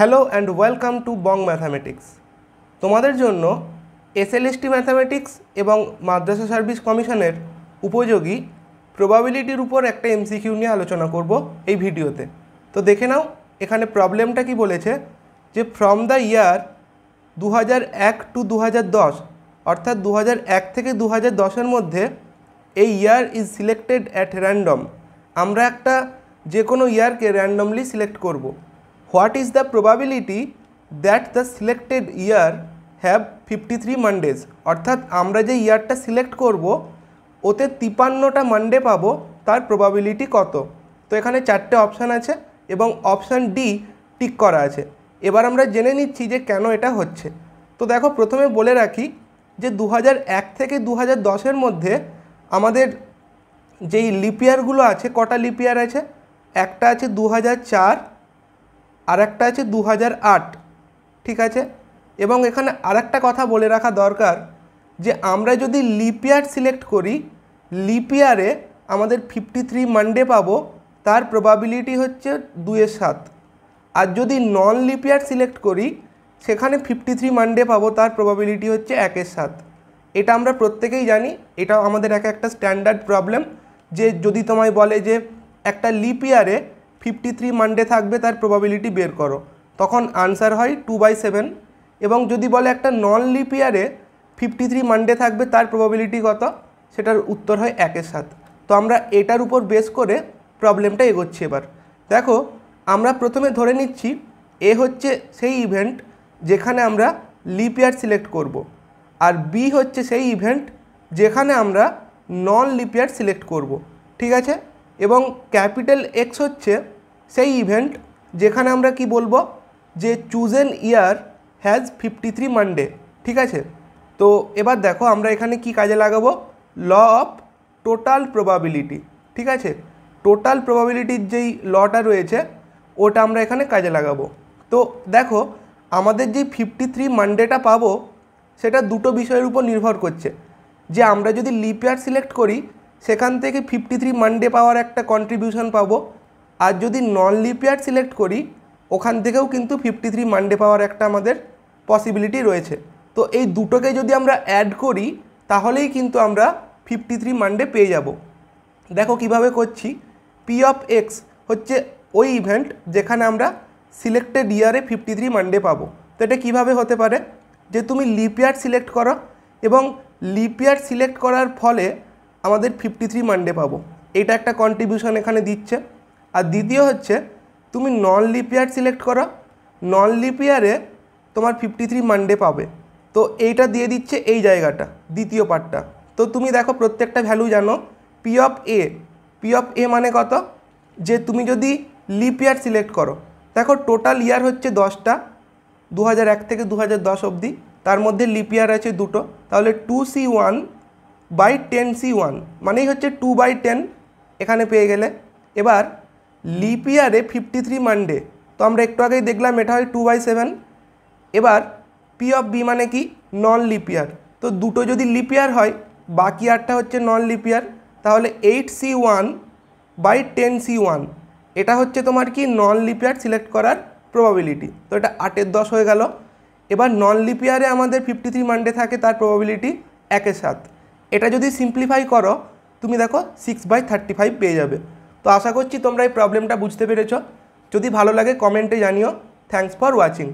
Hello and welcome to Bong mathematics তোমাদের জন্য SLST mathematics এবং মাদ্রাসা সার্ভিস কমিশনের উপযোগী প্রবাবিলিটির উপর একটা এমসিকিউ নিয়ে আলোচনা করব এই ভিডিওতে তো দেখে নাও এখানে প্রবলেমটা কি বলেছে যে ফ্রম দ্য ইয়ার দু এক টু দু দশ অর্থাৎ দু এক থেকে দু দশের মধ্যে এই year is selected at random আমরা একটা যে কোনো ইয়ারকে র্যান্ডমলি সিলেক্ট করবো what is the probability that the selected year have fifty three Mondays অর্থাৎ আমরা যে ইয়ারটা সিলেক্ট করব ওতে তিপান্নটা মানডে পাবো তার প্রবাবিলিটি কত তো এখানে চারটে অপশান আছে এবং অপশান ডি টিক করা আছে এবার আমরা জেনে নিচ্ছি যে কেন এটা হচ্ছে তো দেখো প্রথমে বলে রাখি যে দু থেকে দু দশের মধ্যে আমাদের যেই লিপিয়ারগুলো আছে কটা লিপিয়ার আছে একটা আছে দু আর একটা আছে দু ঠিক আছে এবং এখানে আরেকটা কথা বলে রাখা দরকার যে আমরা যদি লিপিয়ার সিলেক্ট করি লিপিয়ারে আমাদের ফিফটি থ্রি মানডে পাবো তার প্রবাবিলিটি হচ্ছে দুয়ে সাত আর যদি নন লিপিয়ার সিলেক্ট করি সেখানে ফিফটি থ্রি মানডে পাবো তার প্রবাবিলিটি হচ্ছে একের সাত এটা আমরা প্রত্যেকেই জানি এটাও আমাদের এক একটা স্ট্যান্ডার্ড প্রবলেম যে যদি তোমায় বলে যে একটা লিপিয়ারে ফিফটি থ্রি মানডে থাকবে তার প্রবাবিলিটি বের করো তখন আনসার হয় টু বাই সেভেন এবং যদি বলে একটা নন লিপ ইয়ারে ফিফটি থ্রি মানডে থাকবে তার প্রবাবিলিটি কত সেটার উত্তর হয় একের সাথ তো আমরা এটার উপর বেস করে প্রবলেমটা এগোচ্ছি এবার দেখো আমরা প্রথমে ধরে নিচ্ছি এ হচ্ছে সেই ইভেন্ট যেখানে আমরা লিপ ইয়ার সিলেক্ট করব। আর বি হচ্ছে সেই ইভেন্ট যেখানে আমরা নন লিপ ইয়ার সিলেক্ট করব। ঠিক আছে এবং ক্যাপিটাল এক্স হচ্ছে সেই ইভেন্ট যেখানে আমরা কি বলবো যে chosen year has fifty three Monday ঠিক আছে তো এবার দেখো আমরা এখানে কি কাজে লাগাবো ল অফ টোটাল প্রবাবিলিটি ঠিক আছে টোটাল প্রবাবিলিটির যেই লটা রয়েছে ওটা আমরা এখানে কাজে লাগাবো তো দেখো আমাদের যে ফিফটি থ্রি মানডেটা পাবো সেটা দুটো বিষয়ের উপর নির্ভর করছে যে আমরা যদি লিপ ইয়ার সিলেক্ট করি সেখান থেকে ফিফটি থ্রি মানডে পাওয়ার একটা কন্ট্রিবিউশন পাবো আর যদি নন লিপিয়ার সিলেক্ট করি ওখান থেকেও কিন্তু ফিফটি থ্রি মানডে পাওয়ার একটা আমাদের পসিবিলিটি রয়েছে তো এই দুটোকে যদি আমরা অ্যাড করি তাহলেই কিন্তু আমরা ফিফটি থ্রি মানডে পেয়ে যাব দেখো কিভাবে করছি পি অফ এক্স হচ্ছে ওই ইভেন্ট যেখানে আমরা সিলেক্টেড ইয়ারে ফিফটি থ্রি মানডে পাবো তো এটা কীভাবে হতে পারে যে তুমি লিপিয়ার সিলেক্ট করো এবং লিপিয়ার সিলেক্ট করার ফলে আমাদের ফিফটি থ্রি মানডে পাবো এটা একটা কন্ট্রিবিউশন এখানে দিচ্ছে আর দ্বিতীয় হচ্ছে তুমি নন লিপিয়ার সিলেক্ট করো নন লিপিয়ারে তোমার ফিফটি থ্রি মানডে পাবে তো এইটা দিয়ে দিচ্ছে এই জায়গাটা দ্বিতীয় পার্টটা তো তুমি দেখো প্রত্যেকটা ভ্যালু জানো P of A P of A মানে কত যে তুমি যদি লিপ ইয়ার সিলেক্ট করো দেখো টোটাল ইয়ার হচ্ছে দশটা দু এক থেকে দু দশ অবধি তার মধ্যে লিপ ইয়ার আছে দুটো তাহলে two C one by ten C one মানেই হচ্ছে টু বাই টেন এখানে পেয়ে গেলে এবার লিপ ইয়ারে ফিফটি থ্রি মানডে তো আমরা একটু আগেই দেখলাম এটা হয় টু বাই সেভেন এবার পি অফ বি মানে কি নন লিপ ইয়ার তো দুটো যদি লিপ ইয়ার হয় বাকি আরটা হচ্ছে নন লিপ ইয়ার তাহলে eight C one by ten C one এটা হচ্ছে তোমার কি নন লিপ ইয়ার সিলেক্ট করার প্রবাবিলিটি তো এটা আটের দশ হয়ে গেল এবার নন লিপ ইয়ারে আমাদের ফিফটি থ্রি মানডে থাকে তার প্রবাবিলিটি একের সাত এটা যদি সিম্পলিফাই করো তুমি দেখো সিক্স বাই থার্টি ফাইভ পেয়ে যাবে তো আশা করছি তোমরা এই প্রবলেমটা বুঝতে পেরেছ যদি ভালো লাগে কমেন্টে জানিও থ্যাংকস ফর ওয়াচিং